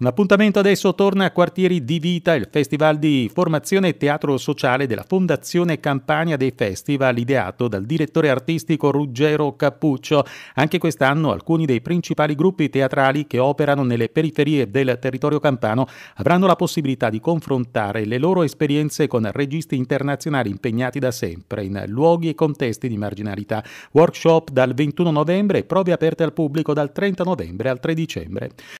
Un appuntamento adesso torna a Quartieri di Vita, il festival di formazione e teatro sociale della Fondazione Campania dei Festival, ideato dal direttore artistico Ruggero Cappuccio. Anche quest'anno alcuni dei principali gruppi teatrali che operano nelle periferie del territorio campano avranno la possibilità di confrontare le loro esperienze con registi internazionali impegnati da sempre in luoghi e contesti di marginalità. Workshop dal 21 novembre e prove aperte al pubblico dal 30 novembre al 3 dicembre.